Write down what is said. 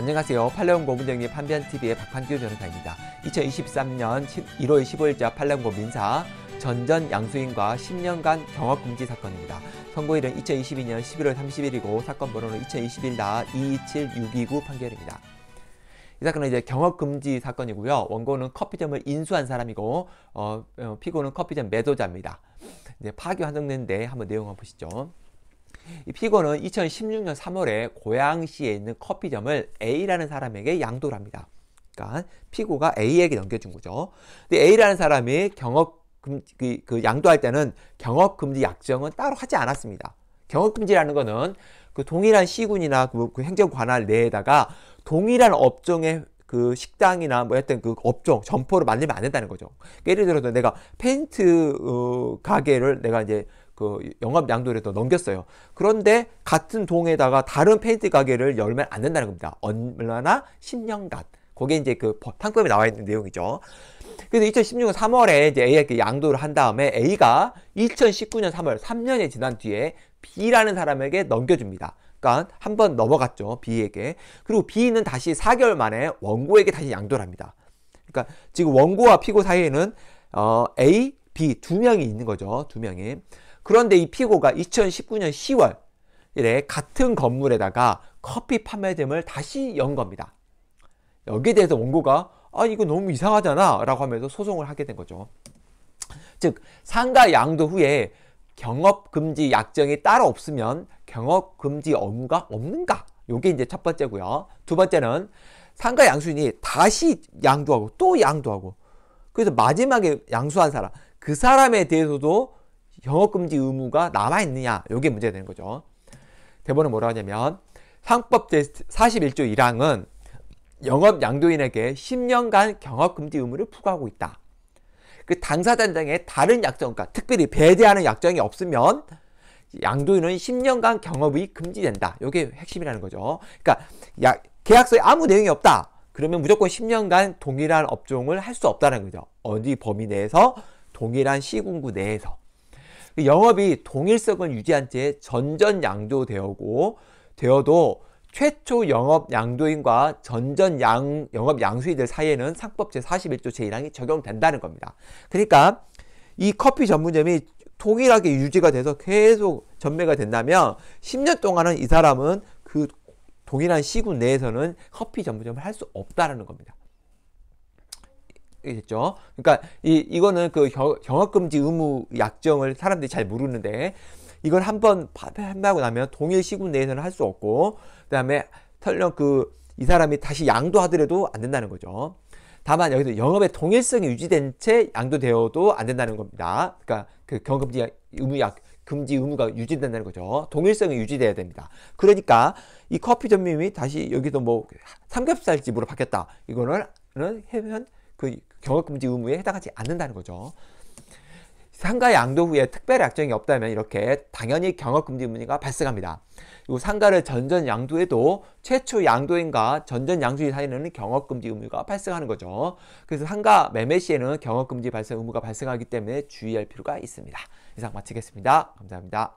안녕하세요. 팔레온 고문정리 판변TV의 박환규 변호사입니다. 2023년 1월 15일자 팔레온고 민사 전전 양수인과 10년간 경업금지 사건입니다. 선고일은 2022년 11월 30일이고 사건 번호는 2021 227629 판결입니다. 이 사건은 이제 경업금지 사건이고요. 원고는 커피점을 인수한 사람이고 어, 어 피고는 커피점 매도자입니다. 이제 파기 환정된데 한번 내용 한번 보시죠. 피고는 2016년 3월에 고양시에 있는 커피점을 A라는 사람에게 양도를 합니다. 그러니까 피고가 A에게 넘겨준 거죠. 근데 A라는 사람이 경업 금 그, 그 양도할 때는 경업 금지 약정은 따로 하지 않았습니다. 경업 금지라는 거는 그 동일한 시군이나 그, 그 행정 관할 내에다가 동일한 업종의 그 식당이나 뭐 했던 그 업종 점포를 만들면 안 된다는 거죠. 그러니까 예를 들어서 내가 페트 어, 가게를 내가 이제 그 영업 양도를 또 넘겼어요. 그런데 같은 동에다가 다른 페인트 가게를 열면 안 된다는 겁니다. 얼마나 10년간. 거기에 이제 그판법에 나와 있는 내용이죠. 그래서 2016년 3월에 이제 A에게 그 양도를 한 다음에 A가 2019년 3월 3년이 지난 뒤에 B라는 사람에게 넘겨줍니다. 그러니까 한번 넘어갔죠. B에게. 그리고 B는 다시 4개월 만에 원고에게 다시 양도를 합니다. 그러니까 지금 원고와 피고 사이에는 어, A, B 두 명이 있는 거죠. 두 명이. 그런데 이 피고가 2019년 10월에 같은 건물에다가 커피 판매점을 다시 연 겁니다. 여기에 대해서 원고가 아 이거 너무 이상하잖아 라고 하면서 소송을 하게 된 거죠. 즉 상가 양도 후에 경업금지 약정이 따로 없으면 경업금지 업무가 없는가? 요게 이제 첫 번째고요. 두 번째는 상가 양수인이 다시 양도하고 또 양도하고 그래서 마지막에 양수한 사람 그 사람에 대해서도 경업금지 의무가 남아있느냐 이게 문제가 되는 거죠. 대본은 뭐라 고 하냐면 상법 제41조 1항은 영업 양도인에게 10년간 경업금지 의무를 부과하고 있다. 그당사단장의 다른 약정, 과 그러니까 특별히 배제하는 약정이 없으면 양도인은 10년간 경업이 금지된다. 이게 핵심이라는 거죠. 그러니까 야, 계약서에 아무 내용이 없다. 그러면 무조건 10년간 동일한 업종을 할 수 없다는 거죠. 어디 범위 내에서 동일한 시군구 내에서. 그 영업이 동일성을 유지한 채 전전양조 되어고 되어도 최초 영업 양도인과 전전 양, 영업 양수인들 사이에는 상법 제41조 제1항이 적용된다는 겁니다. 그러니까 이 커피 전문점이 독일하게 유지가 돼서 계속 전매가 된다면 10년 동안은 이 사람은 그 동일한 시군 내에서는 커피 전문점을 할 수없다는 겁니다. 이겠죠. 그러니까 이 이거는 그 경합 금지 의무 약정을 사람들이 잘 모르는데 이걸 한번 한다고 나면 동일 시군 내에서는 할 수 없고 그다음에 설령 그이 사람이 다시 양도하더라도 안 된다는 거죠. 다만 여기서 영업의 동일성이 유지된 채 양도되어도 안 된다는 겁니다. 그러니까 그 경금지 의무약 금지 의무가 유지된다는 거죠. 동일성이 유지돼야 됩니다. 그러니까 이 커피 전림이 다시 여기도 뭐 삼겹살집으로 바뀌었다. 이거는 해면 그 경업금지 의무에 해당하지 않는다는 거죠. 상가 양도 후에 특별 약정이 없다면 이렇게 당연히 경업금지 문의가 발생합니다. 이 상가를 전전 양도해도 최초 양도인과 전전 양도인 사이에는 경업금지 의무가 발생하는 거죠. 그래서 상가 매매 시에는 경업금지 발생 의무가 발생하기 때문에 주의할 필요가 있습니다. 이상 마치겠습니다. 감사합니다.